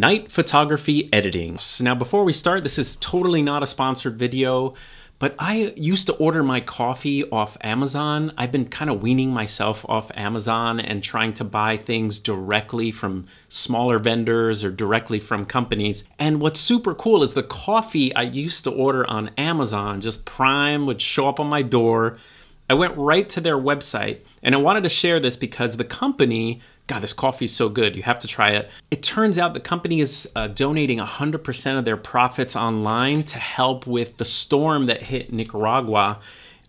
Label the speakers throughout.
Speaker 1: Night Photography Editing. Now before we start, this is totally not a sponsored video, but I used to order my coffee off Amazon. I've been kind of weaning myself off Amazon and trying to buy things directly from smaller vendors or directly from companies. And what's super cool is the coffee I used to order on Amazon, just Prime would show up on my door. I went right to their website and I wanted to share this because the company God, this coffee is so good. You have to try it. It turns out the company is uh, donating 100% of their profits online to help with the storm that hit Nicaragua.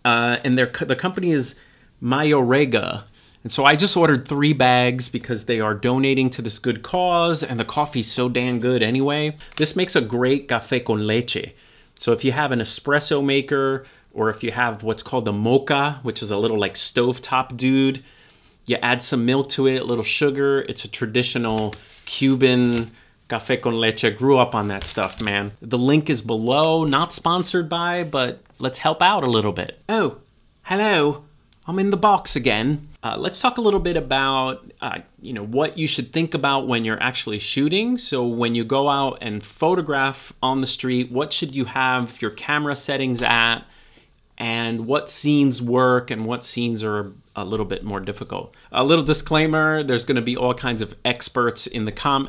Speaker 1: Uh, and their, the company is Mayorega. And so I just ordered three bags because they are donating to this good cause, and the coffee's so damn good anyway. This makes a great cafe con leche. So if you have an espresso maker, or if you have what's called the mocha, which is a little like stovetop dude, you add some milk to it, a little sugar. It's a traditional Cuban cafe con leche. Grew up on that stuff, man. The link is below, not sponsored by, but let's help out a little bit. Oh, hello. I'm in the box again. Uh, let's talk a little bit about uh, you know what you should think about when you're actually shooting. So when you go out and photograph on the street, what should you have your camera settings at? and what scenes work and what scenes are a little bit more difficult. A little disclaimer, there's going to be all kinds of experts in the com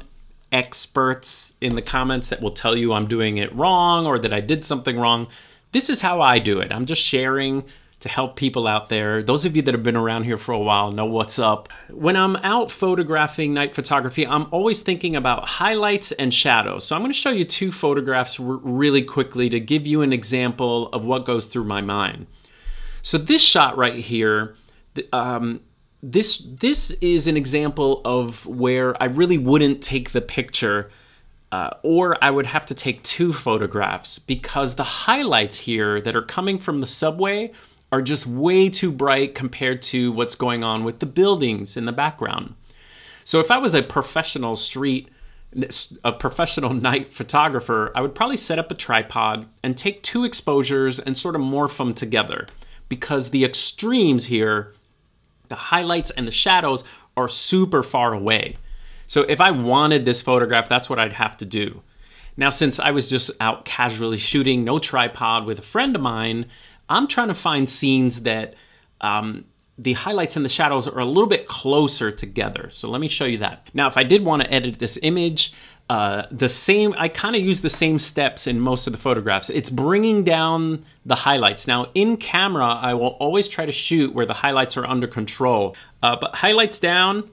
Speaker 1: experts in the comments that will tell you I'm doing it wrong or that I did something wrong. This is how I do it. I'm just sharing to help people out there. Those of you that have been around here for a while know what's up. When I'm out photographing night photography, I'm always thinking about highlights and shadows. So I'm gonna show you two photographs really quickly to give you an example of what goes through my mind. So this shot right here, um, this, this is an example of where I really wouldn't take the picture uh, or I would have to take two photographs because the highlights here that are coming from the subway are just way too bright compared to what's going on with the buildings in the background. So if I was a professional street a professional night photographer, I would probably set up a tripod and take two exposures and sort of morph them together because the extremes here, the highlights and the shadows are super far away. So if I wanted this photograph, that's what I'd have to do. Now, since I was just out casually shooting, no tripod with a friend of mine, I'm trying to find scenes that um, the highlights and the shadows are a little bit closer together. So let me show you that. Now, if I did want to edit this image, uh, the same, I kind of use the same steps in most of the photographs. It's bringing down the highlights. Now in camera, I will always try to shoot where the highlights are under control, uh, but highlights down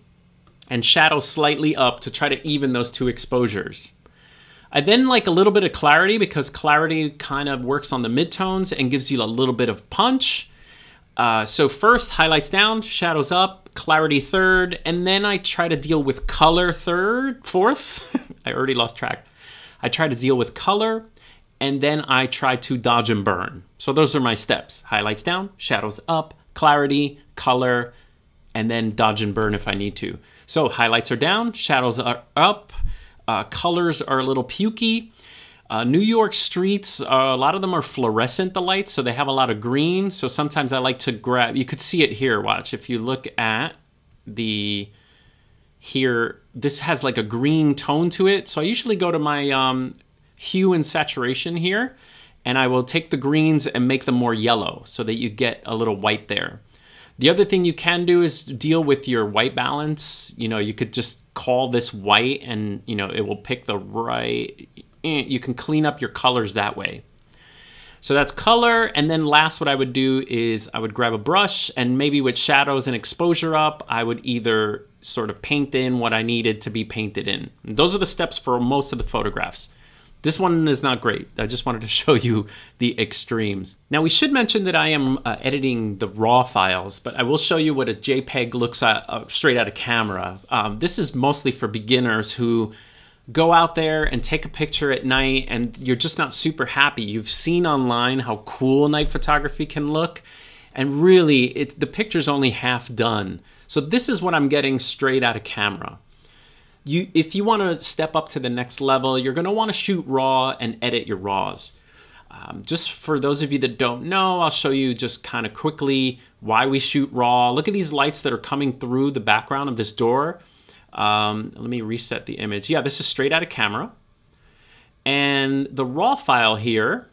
Speaker 1: and shadows slightly up to try to even those two exposures. I then like a little bit of clarity because clarity kind of works on the midtones and gives you a little bit of punch. Uh, so first, highlights down, shadows up, clarity third, and then I try to deal with color third, fourth. I already lost track. I try to deal with color, and then I try to dodge and burn. So those are my steps. Highlights down, shadows up, clarity, color, and then dodge and burn if I need to. So highlights are down, shadows are up, uh, colors are a little pukey. Uh, New York streets, uh, a lot of them are fluorescent, the lights, so they have a lot of green. So sometimes I like to grab, you could see it here, watch. If you look at the, here, this has like a green tone to it. So I usually go to my um, hue and saturation here, and I will take the greens and make them more yellow so that you get a little white there. The other thing you can do is deal with your white balance. You know, you could just call this white and you know it will pick the right eh, you can clean up your colors that way so that's color and then last what I would do is I would grab a brush and maybe with shadows and exposure up I would either sort of paint in what I needed to be painted in. Those are the steps for most of the photographs. This one is not great. I just wanted to show you the extremes. Now we should mention that I am uh, editing the raw files, but I will show you what a JPEG looks at, uh, uh, straight out of camera. Um, this is mostly for beginners who go out there and take a picture at night and you're just not super happy. You've seen online how cool night photography can look and really it, the picture's only half done. So this is what I'm getting straight out of camera you if you want to step up to the next level, you're going to want to shoot raw and edit your raws. Um, just for those of you that don't know, I'll show you just kind of quickly why we shoot raw. Look at these lights that are coming through the background of this door. Um, let me reset the image. Yeah, this is straight out of camera. And the raw file here,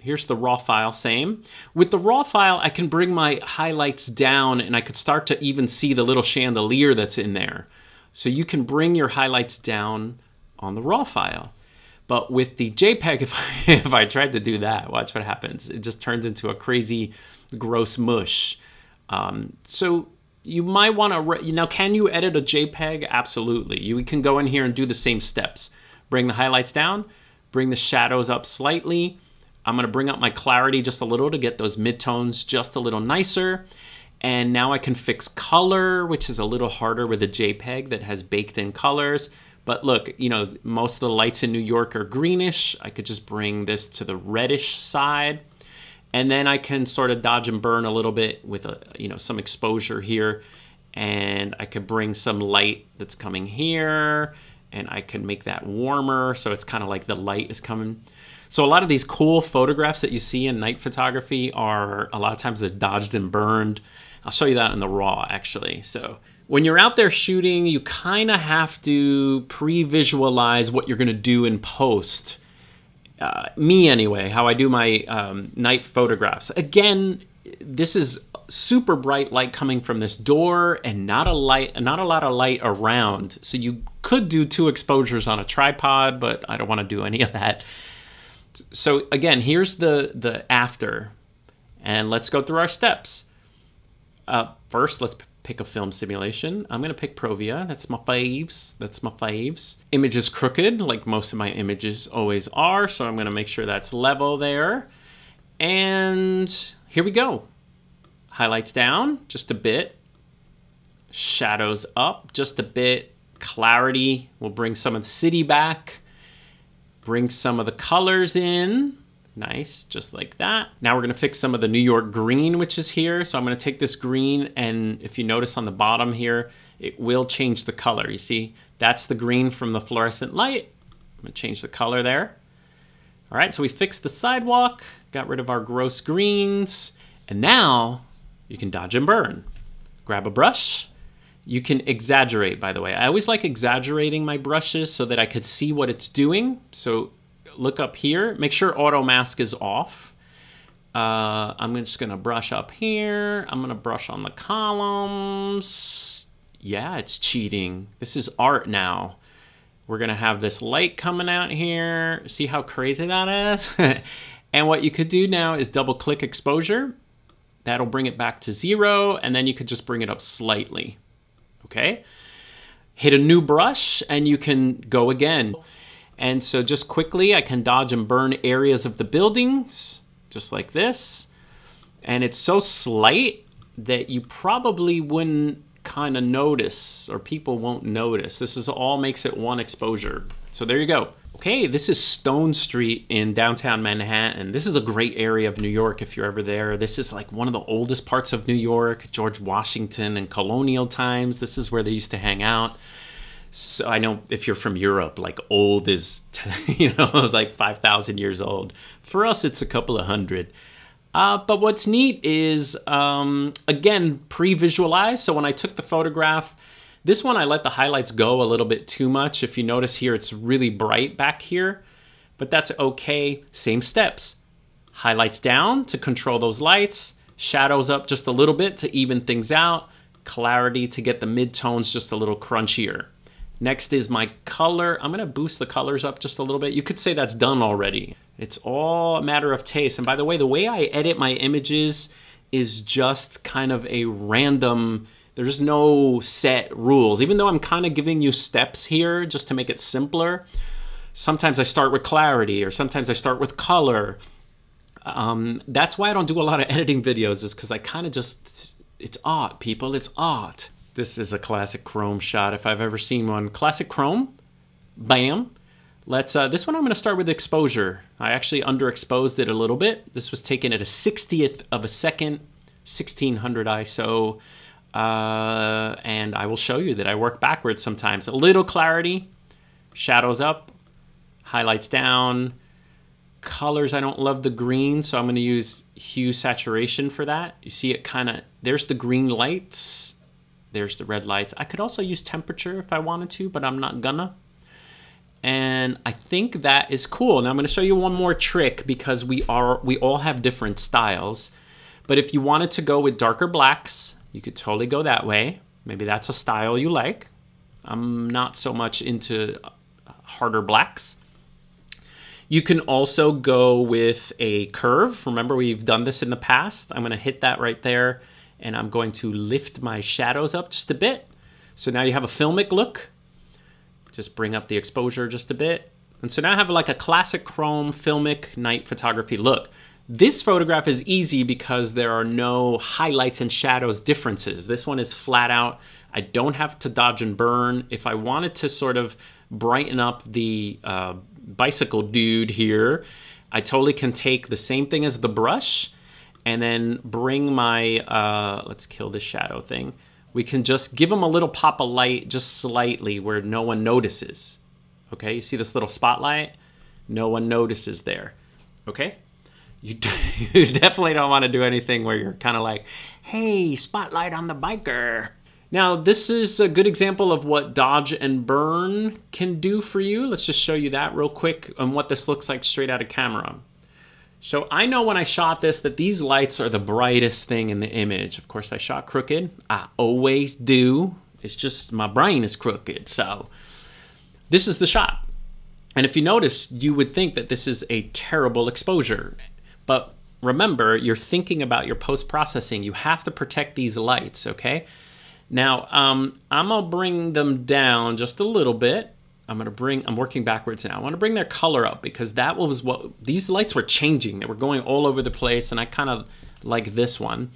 Speaker 1: here's the raw file, same. With the raw file, I can bring my highlights down and I could start to even see the little chandelier that's in there. So you can bring your highlights down on the raw file. But with the JPEG, if I, if I tried to do that, watch what happens. It just turns into a crazy, gross mush. Um, so you might want to, now can you edit a JPEG? Absolutely. You can go in here and do the same steps. Bring the highlights down, bring the shadows up slightly. I'm gonna bring up my clarity just a little to get those midtones just a little nicer. And now I can fix color, which is a little harder with a JPEG that has baked in colors. But look, you know, most of the lights in New York are greenish. I could just bring this to the reddish side. And then I can sort of dodge and burn a little bit with, a, uh, you know, some exposure here. And I could bring some light that's coming here and I can make that warmer. So it's kind of like the light is coming. So a lot of these cool photographs that you see in night photography are a lot of times they're dodged and burned I'll show you that in the raw actually. So when you're out there shooting, you kind of have to pre-visualize what you're going to do in post. Uh, me anyway, how I do my um, night photographs. Again, this is super bright light coming from this door and not a light not a lot of light around so you could do two exposures on a tripod but i don't want to do any of that so again here's the the after and let's go through our steps uh, first, let's pick a film simulation. I'm gonna pick Provia. That's my faves. That's my faves. Image is crooked, like most of my images always are, so I'm gonna make sure that's level there. And here we go. Highlights down just a bit. Shadows up just a bit. Clarity will bring some of the city back. Bring some of the colors in. Nice, just like that. Now we're gonna fix some of the New York green, which is here. So I'm gonna take this green and if you notice on the bottom here, it will change the color. You see, that's the green from the fluorescent light. I'm gonna change the color there. All right, so we fixed the sidewalk, got rid of our gross greens, and now you can dodge and burn. Grab a brush. You can exaggerate, by the way. I always like exaggerating my brushes so that I could see what it's doing. So look up here. Make sure auto mask is off. Uh, I'm just gonna brush up here. I'm gonna brush on the columns. Yeah, it's cheating. This is art now. We're gonna have this light coming out here. See how crazy that is? and what you could do now is double click exposure. That'll bring it back to zero, and then you could just bring it up slightly, okay? Hit a new brush, and you can go again. And so just quickly, I can dodge and burn areas of the buildings, just like this. And it's so slight that you probably wouldn't kind of notice or people won't notice. This is all makes it one exposure. So there you go. Okay, this is Stone Street in downtown Manhattan. This is a great area of New York if you're ever there. This is like one of the oldest parts of New York, George Washington and colonial times. This is where they used to hang out so I know if you're from Europe, like old is, you know, like 5,000 years old. For us, it's a couple of hundred. Uh, but what's neat is, um, again, pre visualized. So when I took the photograph, this one I let the highlights go a little bit too much. If you notice here, it's really bright back here, but that's okay. Same steps. Highlights down to control those lights, shadows up just a little bit to even things out, clarity to get the midtones just a little crunchier. Next is my color. I'm gonna boost the colors up just a little bit. You could say that's done already. It's all a matter of taste. And by the way, the way I edit my images is just kind of a random, there's no set rules. Even though I'm kind of giving you steps here just to make it simpler, sometimes I start with clarity or sometimes I start with color. Um, that's why I don't do a lot of editing videos is because I kind of just, it's art, people, it's art. This is a classic chrome shot if I've ever seen one. Classic chrome, bam. Let's. Uh, this one I'm going to start with exposure. I actually underexposed it a little bit. This was taken at a 60th of a second, 1600 ISO. Uh, and I will show you that I work backwards sometimes. A little clarity, shadows up, highlights down, colors. I don't love the green, so I'm going to use hue saturation for that. You see it kind of, there's the green lights. There's the red lights. I could also use temperature if I wanted to, but I'm not gonna. And I think that is cool. Now I'm gonna show you one more trick because we are we all have different styles. But if you wanted to go with darker blacks, you could totally go that way. Maybe that's a style you like. I'm not so much into uh, harder blacks. You can also go with a curve. Remember, we've done this in the past. I'm going to hit that right there and I'm going to lift my shadows up just a bit. So now you have a filmic look. Just bring up the exposure just a bit. And so now I have like a classic chrome filmic night photography look. This photograph is easy because there are no highlights and shadows differences. This one is flat out. I don't have to dodge and burn. If I wanted to sort of brighten up the uh, bicycle dude here, I totally can take the same thing as the brush and then bring my, uh, let's kill the shadow thing. We can just give them a little pop of light just slightly where no one notices. Okay, you see this little spotlight? No one notices there. Okay, you, you definitely don't want to do anything where you're kind of like, hey, spotlight on the biker. Now, this is a good example of what dodge and burn can do for you. Let's just show you that real quick and what this looks like straight out of camera. So I know when I shot this that these lights are the brightest thing in the image. Of course, I shot crooked. I always do. It's just my brain is crooked. So this is the shot. And if you notice, you would think that this is a terrible exposure. But remember, you're thinking about your post-processing. You have to protect these lights, okay? Now, um, I'm going to bring them down just a little bit. I'm going to bring, I'm working backwards now. I want to bring their color up because that was what, these lights were changing. They were going all over the place and I kind of like this one.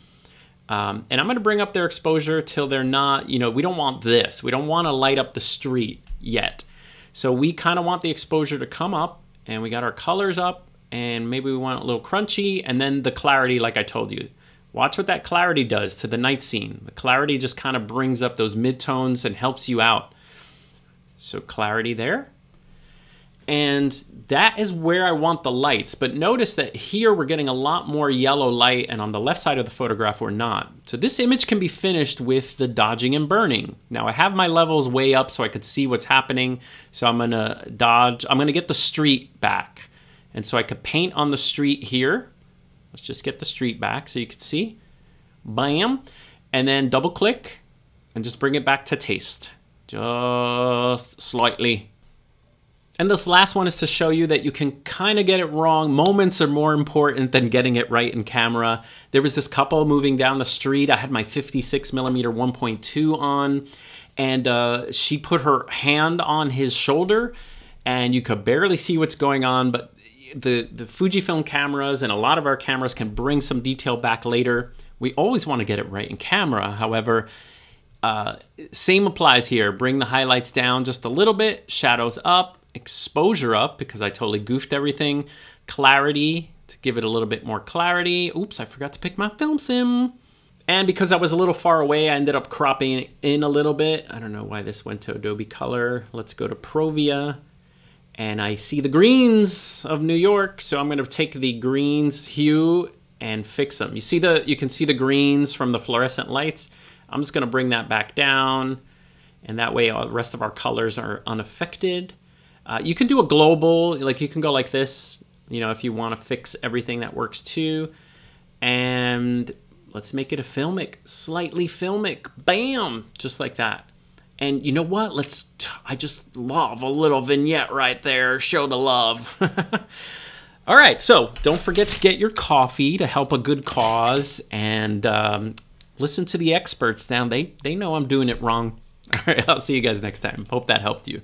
Speaker 1: Um, and I'm going to bring up their exposure till they're not, you know, we don't want this. We don't want to light up the street yet. So we kind of want the exposure to come up and we got our colors up and maybe we want a little crunchy and then the clarity, like I told you. Watch what that clarity does to the night scene. The clarity just kind of brings up those midtones and helps you out so clarity there. And that is where I want the lights. But notice that here we're getting a lot more yellow light and on the left side of the photograph we're not. So this image can be finished with the dodging and burning. Now I have my levels way up so I could see what's happening. So I'm gonna dodge, I'm gonna get the street back. And so I could paint on the street here. Let's just get the street back so you could see. Bam. And then double click and just bring it back to taste. Just slightly. And this last one is to show you that you can kind of get it wrong. Moments are more important than getting it right in camera. There was this couple moving down the street. I had my 56 millimeter 1.2 on, and uh, she put her hand on his shoulder, and you could barely see what's going on. But the the Fujifilm cameras and a lot of our cameras can bring some detail back later. We always want to get it right in camera. However, uh, same applies here. Bring the highlights down just a little bit, shadows up, exposure up because I totally goofed everything, clarity to give it a little bit more clarity. Oops, I forgot to pick my film sim. And because I was a little far away, I ended up cropping in a little bit. I don't know why this went to Adobe Color. Let's go to Provia. And I see the greens of New York, so I'm gonna take the greens hue and fix them. You see the, you can see the greens from the fluorescent lights. I'm just gonna bring that back down and that way all uh, the rest of our colors are unaffected. Uh, you can do a global, like you can go like this, you know, if you wanna fix everything that works too. And let's make it a filmic, slightly filmic, bam, just like that. And you know what? Let's, I just love a little vignette right there. Show the love. All right, so don't forget to get your coffee to help a good cause. And um, listen to the experts down. They they know I'm doing it wrong. All right, I'll see you guys next time. Hope that helped you.